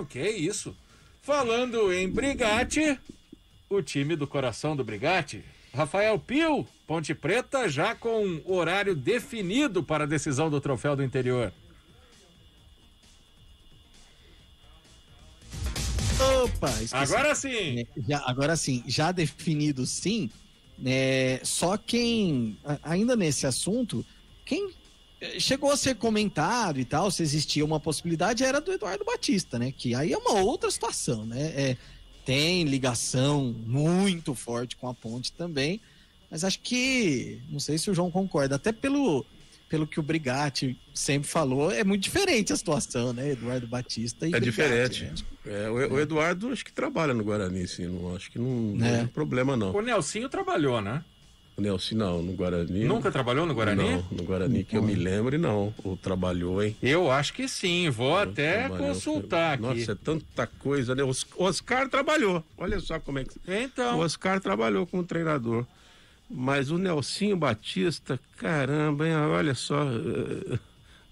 Ok, isso. Falando em Brigate, o time do coração do Brigate. Rafael Pio, Ponte Preta, já com horário definido para a decisão do Troféu do Interior. Opa, agora sim. É, já, agora sim, já definido sim. É, só quem, ainda nesse assunto, quem chegou a ser comentado e tal, se existia uma possibilidade, era do Eduardo Batista, né? Que aí é uma outra situação, né? É, tem ligação muito forte com a ponte também, mas acho que, não sei se o João concorda, até pelo, pelo que o Brigatti sempre falou, é muito diferente a situação, né? Eduardo Batista e É Brigatti, diferente. Né? É, o, o, é. Eduardo acho que trabalha no Guarani, sim, não, acho que não, não é. é problema, não. O Nelsinho trabalhou, né? Nelson, não, no Guarani. Nunca trabalhou no Guarani? Não, no Guarani que eu me lembre, não. Ou trabalhou, hein? Eu acho que sim, vou eu até consultar aqui. Nossa, é tanta coisa, né? Oscar trabalhou. Olha só como é que. Então. O Oscar trabalhou como treinador. Mas o Nelsinho Batista, caramba, hein? olha só. Eh,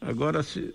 agora se.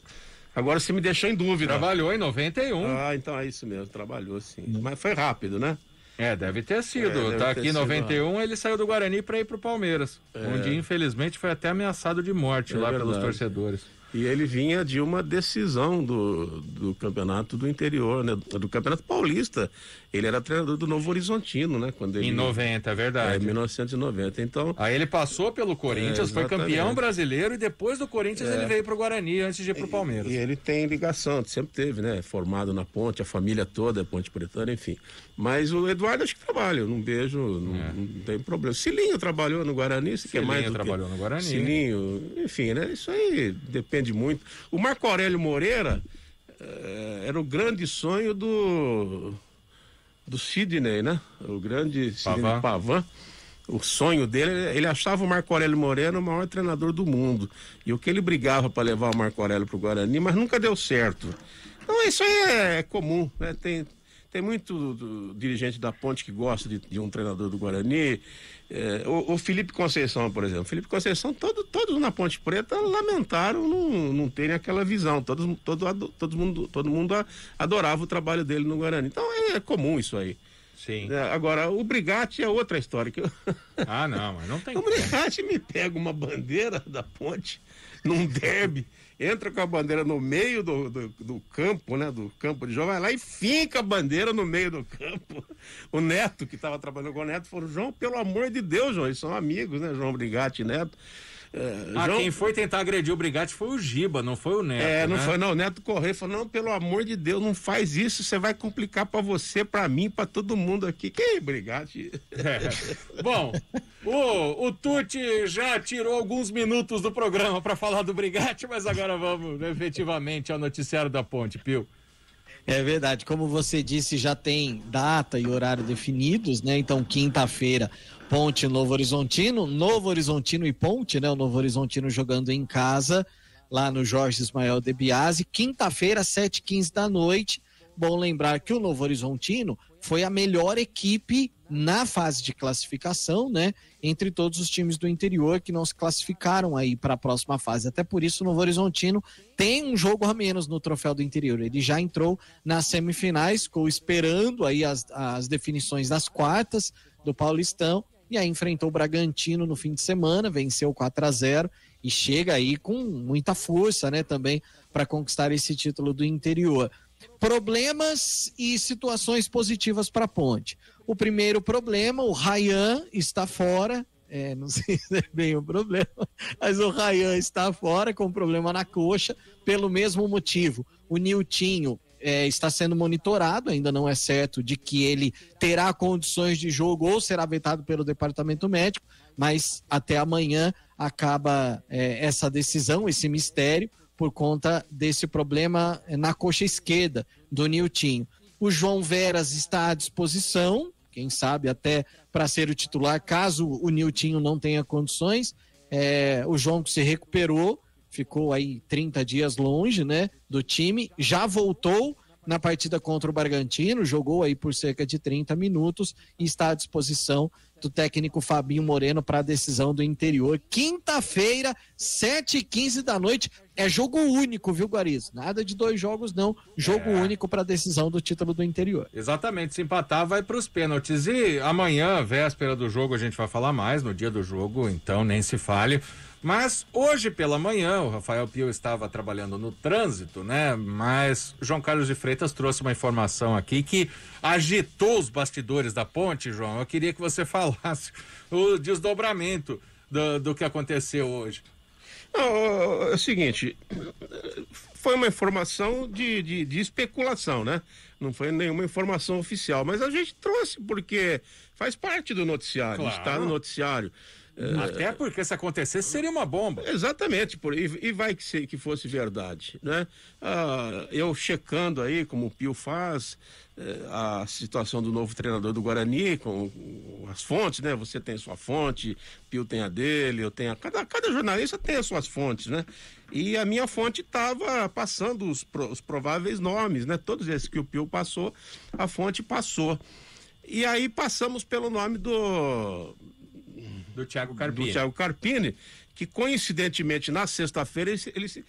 Agora você me deixou em dúvida. Trabalhou em 91. Ah, então é isso mesmo, trabalhou sim. Mas foi rápido, né? É, deve ter sido. É, tá aqui em 91, né? ele saiu do Guarani para ir pro Palmeiras. É. Onde, infelizmente, foi até ameaçado de morte é lá verdade. pelos torcedores. E ele vinha de uma decisão do, do campeonato do interior, né? Do campeonato paulista. Ele era treinador do Novo Horizontino, né? Quando ele, em 90, é verdade. É, 1990. Então. Aí ele passou pelo Corinthians, é, foi campeão brasileiro e depois do Corinthians é. ele veio para o Guarani antes de ir para o Palmeiras. E, ele tem ligação, sempre teve, né? Formado na ponte, a família toda é ponte pretana, enfim. Mas o Eduardo acho que trabalha, eu não beijo, não, é. não tem problema. Cilinho trabalhou no Guarani, isso que é mais. Cilinho trabalhou que... no Guarani. Cilinho, enfim, né? Isso aí depende entende muito. O Marco Aurélio Moreira eh, era o grande sonho do do Sidney, né? O grande Sidney Pavan. O sonho dele, ele achava o Marco Aurélio Moreira o maior treinador do mundo. E o que ele brigava para levar o Marco Aurélio para o Guarani, mas nunca deu certo. Então isso aí é comum, né? Tem, tem muito do, dirigente da Ponte que gosta de, de um treinador do Guarani. É, o, o, Felipe Conceição, por exemplo. Felipe Conceição, todo, todos na Ponte Preta lamentaram não, não terem aquela visão. Todos, todo, todo, mundo, todo mundo adorava o trabalho dele no Guarani. Então é comum isso aí. Sim. É, agora, o Brigatti é outra história. Que eu... Ah, não, mas não tem. O Brigatti me pega uma bandeira da ponte num derby, entra com a bandeira no meio do, do, do, campo, né? Do campo de jogo, vai lá e finca a bandeira no meio do campo. O Neto, que estava trabalhando com o Neto, falou: João, pelo amor de Deus, João, eles são amigos, né? João Brigatti e Neto. É, ah, João... quem foi tentar agredir o Brigatti foi o Giba, não foi o Neto. É, não né? foi, não. O Neto correu falou: não, pelo amor de Deus, não faz isso, você vai complicar para você, para mim, para todo mundo aqui. Que Brigatti? É. Bom, o, o Tuti já tirou alguns minutos do programa para falar do Brigatti, mas agora vamos né, efetivamente ao noticiário da Ponte, Pio. É verdade, como você disse, já tem data e horário definidos, né? Então, quinta-feira, Ponte Novo Horizontino, Novo Horizontino e Ponte, né? O Novo Horizontino jogando em casa, lá no Jorge Ismael de Biase, quinta-feira, 7h15 da noite. Bom lembrar que o Novo Horizontino foi a melhor equipe na fase de classificação, né? Entre todos os times do interior que não se classificaram aí para a próxima fase. Até por isso, o Novo Horizontino tem um jogo a menos no Troféu do Interior. Ele já entrou nas semifinais, ficou esperando aí as, as definições das quartas do Paulistão e aí enfrentou o Bragantino no fim de semana, venceu 4 a 0 e chega aí com muita força, né, também para conquistar esse título do interior. Problemas e situações positivas para a Ponte. O primeiro problema, o Rayan está fora, é, não sei se é bem o problema, mas o Rayan está fora com problema na coxa, pelo mesmo motivo. O Niltinho é, está sendo monitorado, ainda não é certo de que ele terá condições de jogo ou será vetado pelo departamento médico, mas até amanhã acaba é, essa decisão, esse mistério, por conta desse problema é, na coxa esquerda do Niltinho. O João Veras está à disposição, quem sabe até para ser o titular, caso o Niltinho não tenha condições. É, o João que se recuperou ficou aí 30 dias longe, né, do time, já voltou na partida contra o Bargantino, jogou aí por cerca de 30 minutos e está à disposição do técnico Fabinho Moreno para a decisão do interior. Quinta-feira, 7h15 da noite. É jogo único, viu, Guariz? Nada de dois jogos, não. Jogo é. único para a decisão do título do interior. Exatamente. Se empatar, vai para os pênaltis. E amanhã, véspera do jogo, a gente vai falar mais. No dia do jogo, então, nem se fale. Mas hoje pela manhã, o Rafael Pio estava trabalhando no trânsito, né? Mas João Carlos de Freitas trouxe uma informação aqui que agitou os bastidores da ponte, João. Eu queria que você falasse o desdobramento do, do que aconteceu hoje. é o seguinte, foi uma informação de, de, de especulação, né? Não foi nenhuma informação oficial, mas a gente trouxe porque faz parte do noticiário, claro. está no noticiário. É, Até porque se acontecesse seria uma bomba. Exatamente, por, e, e vai que, se, que fosse verdade, né? Ah, eu checando aí, como o Pio faz, eh, a situação do novo treinador do Guarani, com, com, as fontes, né? Você tem sua fonte, Pio tem a dele, eu tenho a... Cada, cada jornalista tem as suas fontes, né? E a minha fonte estava passando os, pro, os, prováveis nomes, né? Todos esses que o Pio passou, a fonte passou. E aí passamos pelo nome do. Do Tiago Carpini. Do Thiago Carpini que coincidentemente na sexta-feira ele, ele,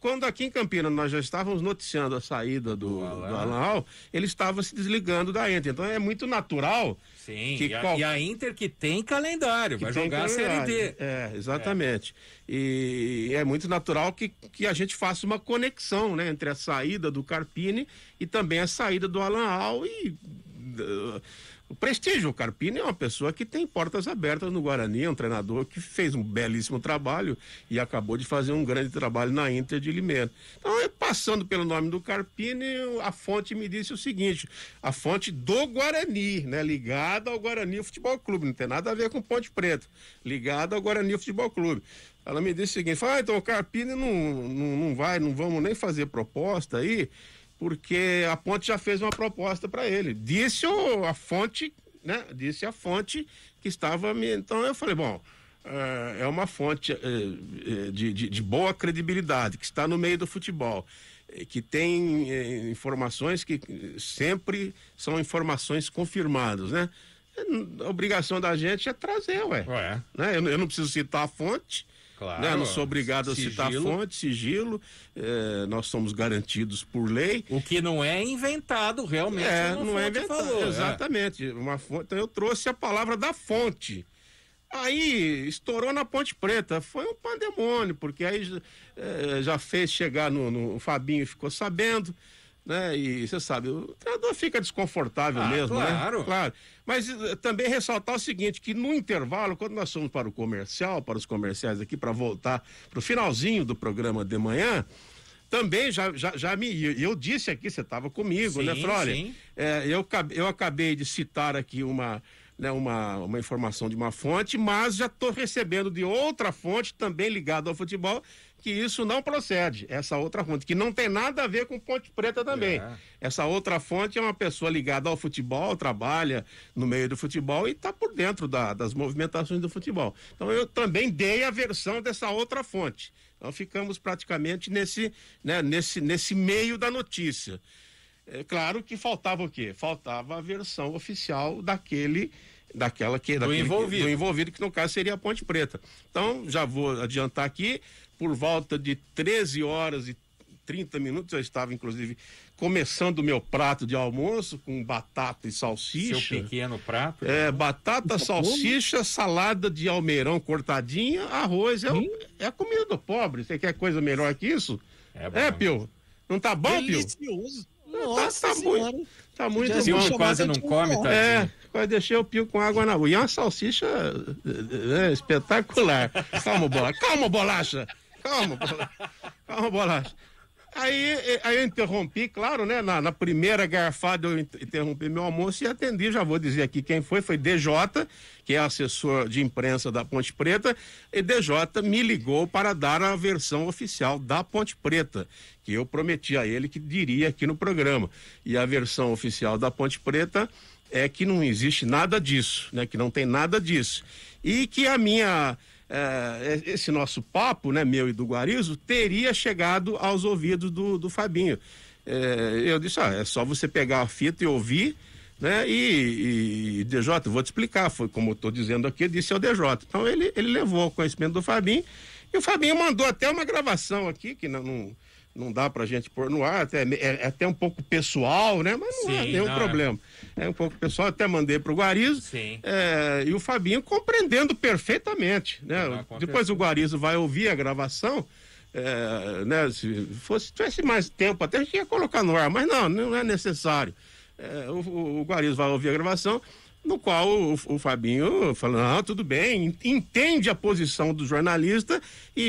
quando aqui em Campinas nós já estávamos noticiando a saída do, do Alan, Al, ele estava se desligando da Inter. Então é muito natural. Sim. Que e, a, qual... e a Inter que tem calendário, que vai tem jogar calendário. a Série D. É, exatamente. É. E é muito natural que, que a gente faça uma conexão, né, entre a saída do Carpini e também a saída do Alan Al e uh, o prestígio. O Carpini é uma pessoa que tem portas abertas no Guarani, é um treinador que fez um belíssimo trabalho e acabou de fazer um grande trabalho na Inter de Limeira. Então, eu, passando pelo nome do Carpini, a fonte me disse o seguinte: a fonte do Guarani, né? Ligada ao Guarani Futebol Clube, não tem nada a ver com Ponte Preta, ligada ao Guarani Futebol Clube. Ela me disse o seguinte: fala, ah, então o Carpini não, não, não vai, não vamos nem fazer proposta aí porque a ponte já fez uma proposta para ele. Disse o, a fonte, né? Disse a fonte que estava me. Então eu falei, bom, eh, é uma fonte eh, eh, de, de, de boa credibilidade, que está no meio do futebol, que tem informações que sempre são informações confirmadas, né? A obrigação da gente é trazer, ué. ué. Né? Eu, eu não preciso citar a fonte, Claro. Né? Não sou obrigado a sigilo. citar a fonte, sigilo, é, nós somos garantidos por lei. O que não é inventado, realmente. É, não é inventado. Falou, é. exatamente. É. Uma fonte, então eu trouxe a palavra da fonte. Aí estourou na Ponte Preta, foi um pandemônio, porque aí é, já fez chegar no, no Fabinho ficou sabendo, né? E você sabe, o treinador fica desconfortável ah, mesmo, claro. né? Claro. Mas eh, também ressaltar o seguinte, que no intervalo, quando nós fomos para o comercial, para os comerciais aqui, para voltar para o finalzinho do programa de manhã, também já, já, já me. Eu disse aqui, você estava comigo, né, sim, né, Flória? É, eu, eu acabei de citar aqui uma, né, uma, uma informação de uma fonte, mas já estou recebendo de outra fonte, também ligada ao futebol, que isso não procede, essa outra fonte, que não tem nada a ver com Ponte Preta também. É. Essa outra fonte é uma pessoa ligada ao futebol, trabalha no meio do futebol e está por dentro da, das movimentações do futebol. Então eu também dei a versão dessa outra fonte. Então ficamos praticamente nesse, né, nesse, nesse meio da notícia. É claro que faltava o quê? Faltava a versão oficial daquele daquela que do envolvido. Que, do envolvido que no caso seria a Ponte Preta. Então já vou adiantar aqui por volta de 13 horas e 30 minutos eu estava inclusive começando o meu prato de almoço com batata e salsicha. Seu pequeno prato. É, né? batata, tá né? salsicha, salada de almeirão cortadinha, arroz. É, é a comida do pobre. Você quer coisa melhor que isso? É, bom, é Pio? Não tá bom, Delicioso. Pio? Nossa tá, tá muito, tá muito bom. quase não come, tá. É, mas deixei o pio com água na rua. E é uma salsicha né, espetacular. Calma, bolacha. Calma, bolacha. Calma, bolacha. Calma, bolacha. Aí, eh, aí eu interrompi, claro, né? Na, na, primeira garfada eu interrompi meu almoço e atendi, já vou dizer aqui quem foi, foi DJ, que é assessor de imprensa da Ponte Preta, e DJ me ligou para dar a versão oficial da Ponte Preta, que eu prometi a ele que diria aqui no programa. E a versão oficial da Ponte Preta é que não existe nada disso, né? Que não tem nada disso. E que a minha é, esse nosso papo, né, meu e do Guarizo, teria chegado aos ouvidos do, do Fabinho. É, eu disse, ah, é só você pegar a fita e ouvir, né? E, e, DJ, vou te explicar, foi como eu estou dizendo aqui, disse ao DJ. Então ele, ele levou o conhecimento do Fabinho e o Fabinho mandou até uma gravação aqui, que não, não não dá para a gente pôr no ar, até, é, é, até um pouco pessoal, né? Mas não é Sim, é nenhum não é. problema. É. é um pouco pessoal, até mandei para o Guarizo. É, e o Fabinho compreendendo perfeitamente, né? Depois o Guarizo vai ouvir a gravação. É, né, se fosse tivesse mais tempo até a gente ia colocar no ar mas não não é necessário o, o Guarizo vai ouvir a gravação no qual o, o Fabinho falou, ah, tudo bem, entende a posição do jornalista e,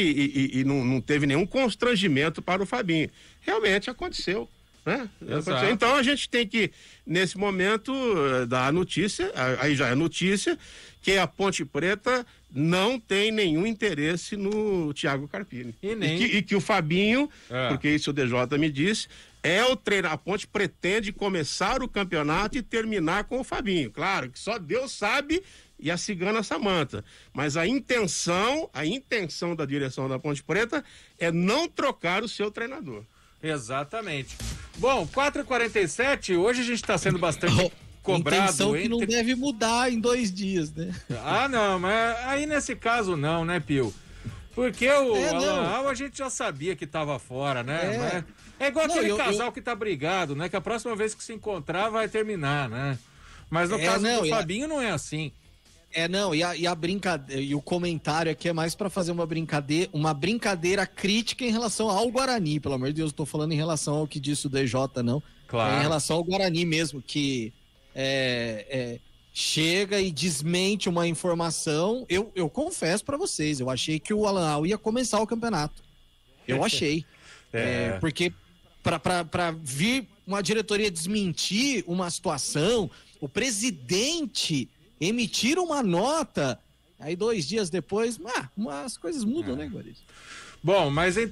e, e não, não, teve nenhum constrangimento para o Fabinho. Realmente aconteceu. Né? Então a gente tem que, nesse momento, eh, dar a notícia, aí já é notícia, que a Ponte Preta não tem nenhum interesse no Thiago Carpini. E, nem... e, que, e que o Fabinho, é. porque isso o DJ me disse, é o treinador. A Ponte pretende começar o campeonato e terminar com o Fabinho. Claro que só Deus sabe e a cigana Samanta. Mas a intenção, a intenção da direção da Ponte Preta é não trocar o seu treinador. Exatamente. Bom, 4h47, Hoje a gente está sendo bastante cobrado. Intenção que entre... não deve mudar em dois dias, né? Ah, não, mas aí nesse caso não, né, Pio? Porque o é, Alan Al a gente já sabia que tava fora, né? É. é, é igual não, aquele eu, casal eu... que tá brigado, né? Que a próxima vez que se encontrar vai terminar, né? Mas no é, caso não, do Fabinho a... não é assim. É, não, e a, e a brincadeira, e o comentário aqui é mais para fazer uma brincadeira, uma brincadeira crítica em relação ao Guarani, pelo amor de Deus, estou falando em relação ao que disse o DJ, não. Claro. É em relação ao Guarani mesmo, que é, é chega e desmente uma informação. Eu, eu confesso para vocês, eu achei que o Alan Al ia começar o campeonato. Eu é. achei. é. É, porque para vir uma diretoria desmentir uma situação, o presidente emitir uma nota, aí dois dias depois, ah, as coisas mudam, é. né, Guaris? Bom, mas então.